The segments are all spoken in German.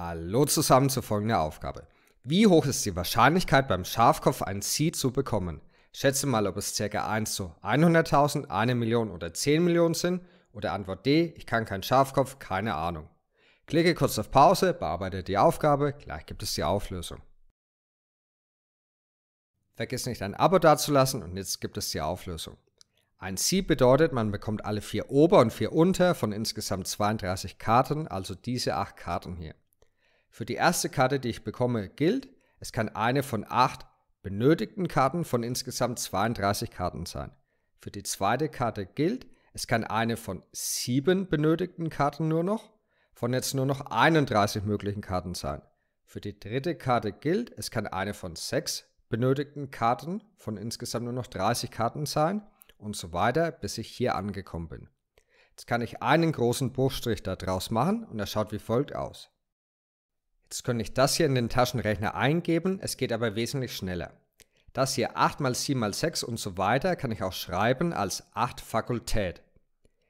Hallo zusammen zur folgenden Aufgabe. Wie hoch ist die Wahrscheinlichkeit beim Schafkopf ein Seed zu bekommen? Schätze mal, ob es ca. 1 zu 100.000, 1 Million oder 10 Millionen sind oder Antwort D, ich kann keinen Schafkopf, keine Ahnung. Klicke kurz auf Pause, bearbeite die Aufgabe, gleich gibt es die Auflösung. Vergiss nicht ein Abo dazulassen und jetzt gibt es die Auflösung. Ein Sieb bedeutet, man bekommt alle vier Ober- und vier Unter von insgesamt 32 Karten, also diese acht Karten hier. Für die erste Karte, die ich bekomme, gilt, es kann eine von acht benötigten Karten von insgesamt 32 Karten sein. Für die zweite Karte gilt, es kann eine von sieben benötigten Karten nur noch, von jetzt nur noch 31 möglichen Karten sein. Für die dritte Karte gilt, es kann eine von sechs benötigten Karten von insgesamt nur noch 30 Karten sein und so weiter, bis ich hier angekommen bin. Jetzt kann ich einen großen Bruchstrich daraus machen und er schaut wie folgt aus. Jetzt könnte ich das hier in den Taschenrechner eingeben, es geht aber wesentlich schneller. Das hier 8 mal 7 mal 6 und so weiter kann ich auch schreiben als 8 Fakultät.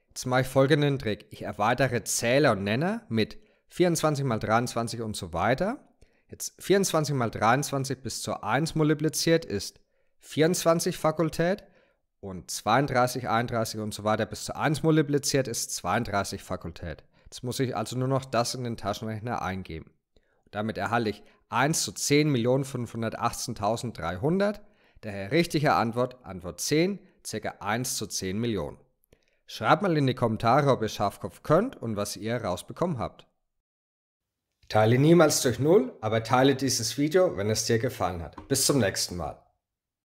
Jetzt mache ich folgenden Trick. Ich erweitere Zähler und Nenner mit 24 mal 23 und so weiter. Jetzt 24 mal 23 bis zur 1 multipliziert ist 24 Fakultät und 32, 31 und so weiter bis zur 1 multipliziert ist 32 Fakultät. Jetzt muss ich also nur noch das in den Taschenrechner eingeben. Damit erhalte ich 1 zu 10.518.300. Daher richtige Antwort, Antwort 10, ca. 1 zu 10 Millionen. Schreibt mal in die Kommentare, ob ihr Schafkopf könnt und was ihr herausbekommen habt. Teile niemals durch Null, aber teile dieses Video, wenn es dir gefallen hat. Bis zum nächsten Mal.